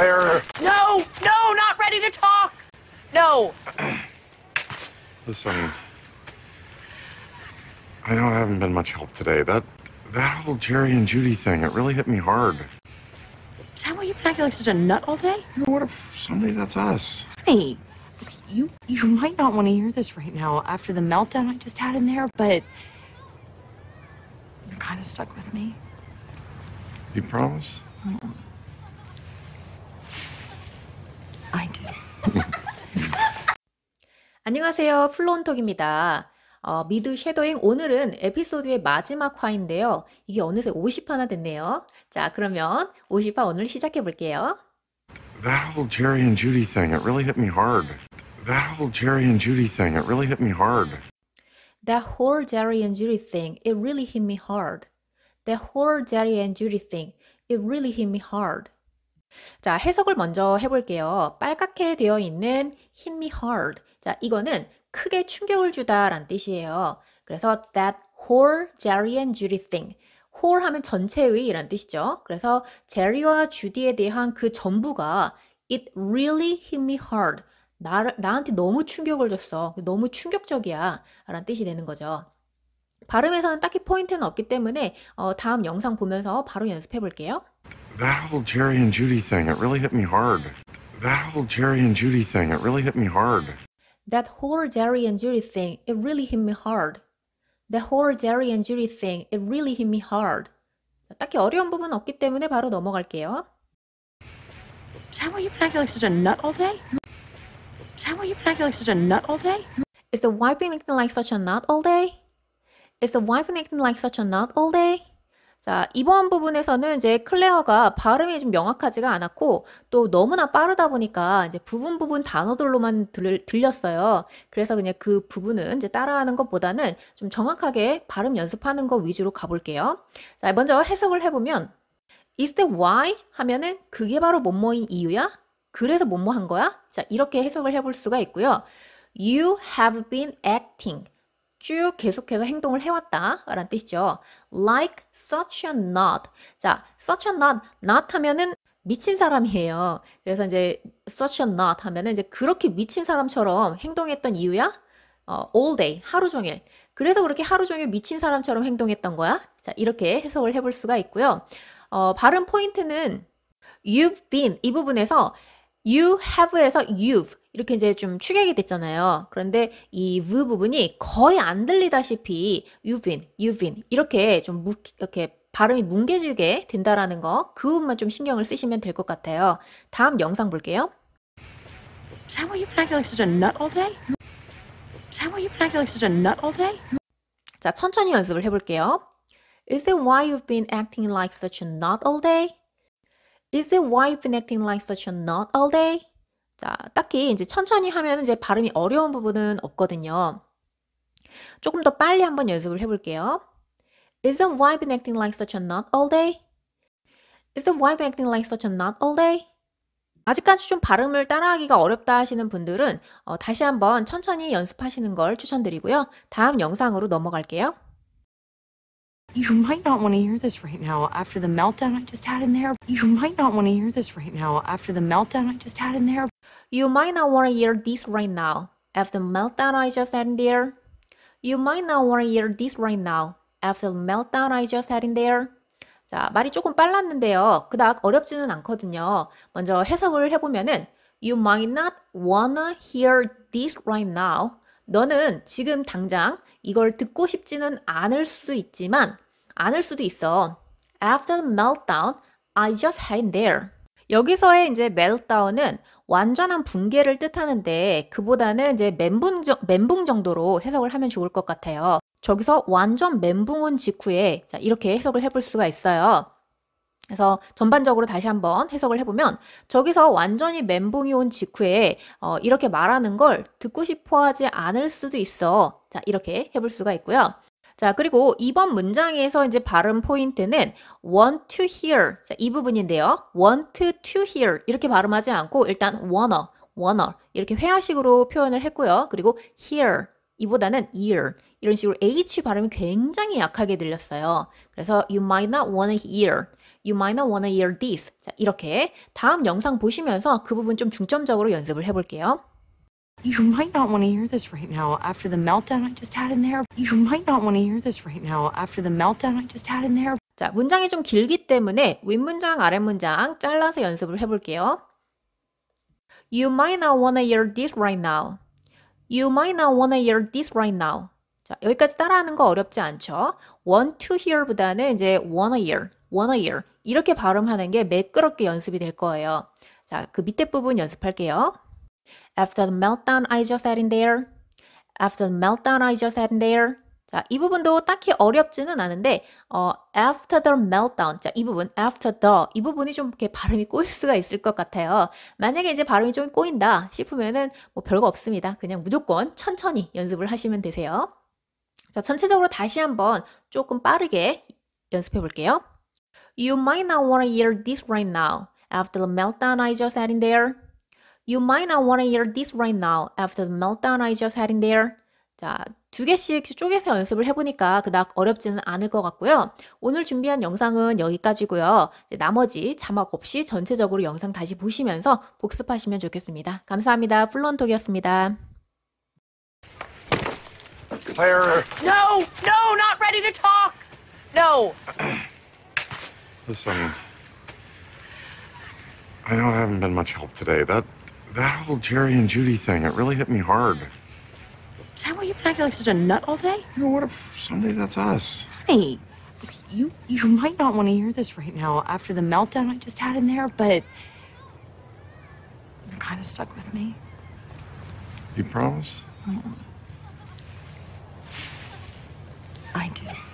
No, no, not ready to talk. No. Listen, I know I haven't been much help today. That that whole Jerry and Judy thing, it really hit me hard. Is that why you've been acting like such a nut all day? You know, what if someday that's us? Honey, you you might not want to hear this right now after the meltdown I just had in there, but you're kind of stuck with me. You promise? Mm 안녕하세요. 플론톡입니다. 어, 미드 쉐도잉 오늘은 에피소드의 마지막 화인데요. 이게 어느새 50화나 됐네요. 자, 그러면 50화 오늘 시작해 볼게요. That whole Jerry and Judy thing, it really hit me hard. That whole Jerry and Judy thing, it really hit me hard. That whole Jerry and Judy thing, it really hit me hard. That whole Jerry and Judy thing, it really hit me hard. 자, 해석을 먼저 해볼게요. 빨갛게 되어 있는 hit me hard. 자, 이거는 크게 충격을 주다란 뜻이에요. 그래서 that whole Jerry and Judy thing. whole 하면 전체의 이란 뜻이죠. 그래서 j e r r y 와 j u d y 에 대한 그 전부가 it really hit me hard. 나, 나한테 너무 충격을 줬어. 너무 충격적이야. 라는 뜻이 되는 거죠. 발음에서는 딱히 포인트는 없기 때문에 어, 다음 영상 보면서 바로 연습해 볼게요. that whole Jerry and Judy thing, it really hit me hard. That whole Jerry and Judy thing, it really hit me hard. That whole Jerry and Judy thing, it really hit me hard. The whole Jerry and Judy thing, it really hit me hard. 딱히 어려운 부분 없기 때문에 바로 넘어갈게요. Is that why you've been acting like such a nut all day? Is that why you've been acting like such a nut all day? Is the wife been acting like such a nut all day? Is the wife been acting like such a nut all day? 자, 이번 부분에서는 이제 클레어가 발음이 좀 명확하지가 않았고 또 너무나 빠르다 보니까 이제 부분 부분 단어들로만 들, 들렸어요. 그래서 그냥 그 부분은 이제 따라하는 것보다는 좀 정확하게 발음 연습하는 거 위주로 가볼게요. 자, 먼저 해석을 해보면 Is that why? 하면은 그게 바로 뭐뭐인 이유야? 그래서 뭐뭐 한 거야? 자, 이렇게 해석을 해볼 수가 있고요. You have been acting. 쭉 계속해서 행동을 해왔다 라는 뜻이죠. Like such a nut. 자, such a nut, nut 하면은 미친 사람이에요. 그래서 이제 such a nut 하면은 이제 그렇게 미친 사람처럼 행동했던 이유야? 어, all day, 하루 종일. 그래서 그렇게 하루 종일 미친 사람처럼 행동했던 거야. 자, 이렇게 해석을 해볼 수가 있고요. 어, 발음 포인트는 you've been 이 부분에서 you have에서 you've 이렇게 이제 좀 축약이 됐잖아요. 그런데 이 v 부분이 거의 안 들리다시피 you've been, you've been 이렇게 좀 묵, 이렇게 발음이 뭉개지게 된다라는 거그 부분만 좀 신경을 쓰시면 될 것 같아요. 다음 영상 볼게요. Is that why you've been acting like such a nut all day? Is that why you've been acting like such a nut all day? 자, 천천히 연습을 해볼게요. Is that why you've been acting like such a nut all day? Is it wife been acting like such a nut all day? 자, 딱히 이제 천천히 하면 이제 발음이 어려운 부분은 없거든요. 조금 더 빨리 한번 연습을 해볼게요. Isn't wife been acting like such a nut all day? Isn't wife acting like such a nut all day? 아직까지 좀 발음을 따라하기가 어렵다 하시는 분들은 어, 다시 한번 천천히 연습하시는 걸 추천드리고요. 다음 영상으로 넘어갈게요. You might not want to hear this right now after the meltdown I just had in there. You might not want to hear this right now after the meltdown I just had in there. You might not want to hear this right now after the meltdown I just had in there. You might not want to hear this right now after the meltdown I just had in there. 자, 말이 조금 빨랐는데요. 그닥 어렵지는 않거든요. 먼저 해석을 해보면은 You might not wanna hear this right now 너는 지금 당장 이걸 듣고 싶지는 않을 수 있지만 않을 수도 있어. After the meltdown, I just had it there. 여기서의 이제 meltdown은 완전한 붕괴를 뜻하는데 그보다는 이제 멘붕, 멘붕 정도로 해석을 하면 좋을 것 같아요. 저기서 완전 멘붕 온 직후에 자, 이렇게 해석을 해볼 수가 있어요. 그래서 전반적으로 다시 한번 해석을 해보면 저기서 완전히 멘붕이 온 직후에 어, 이렇게 말하는 걸 듣고 싶어 하지 않을 수도 있어. 자, 이렇게 해볼 수가 있고요. 자, 그리고 이번 문장에서 이제 발음 포인트는 want to hear. 자, 이 부분인데요. want to hear. 이렇게 발음하지 않고 일단 wanna, wanna. 이렇게 회화식으로 표현을 했고요. 그리고 hear. 이보다는 ear. 이런 식으로 H 발음이 굉장히 약하게 들렸어요. 그래서 you might not wanna hear. you might not wanna hear this. 자, 이렇게 다음 영상 보시면서 그 부분 좀 중점적으로 연습을 해볼게요. You might not want to hear this right now after the meltdown I just had in there. You might not want to hear this right now after the meltdown I just had in there. 자, 문장이 좀 길기 때문에 윗문장, 아랫문장 잘라서 연습을 해볼게요. You might not wanna hear this right now. You might not wanna hear this right now. 자, 여기까지 따라하는 거 어렵지 않죠? want to hear보다는 이제 wanna hear, wanna hear. 이렇게 발음하는 게 매끄럽게 연습이 될 거예요. 자, 그 밑에 부분 연습할게요. After the meltdown I just had in there. After the meltdown I just had in there. 자, 이 부분도 딱히 어렵지는 않은데 어, after the meltdown. 자, 이 부분 after the 이 부분이 좀 이렇게 발음이 꼬일 수가 있을 것 같아요. 만약에 이제 발음이 좀 꼬인다 싶으면은 뭐 별거 없습니다. 그냥 무조건 천천히 연습을 하시면 되세요. 자, 전체적으로 다시 한번 조금 빠르게 연습해 볼게요. You might not want to hear this right now after the meltdown I just had in there. You might not want to hear this right now after the meltdown I just had in there. 자, 두 개씩 쪼개서 연습을 해보니까 그닥 어렵지는 않을 것 같고요. 오늘 준비한 영상은 여기까지고요. 나머지 자막 없이 전체적으로 영상 다시 보시면서 복습하시면 좋겠습니다. 감사합니다. 플론톡이었습니다. c i r e No, no, not ready to talk. No. Listen, I know I haven't been much help today. That that whole Jerry and Judy thing, it really hit me hard. Is that why you've been acting like such a nut all day? You know, what if someday that's us? Honey, you you might not want to hear this right now after the meltdown I just had in there, but you're kind of stuck with me. You promise? Mm -mm. I do.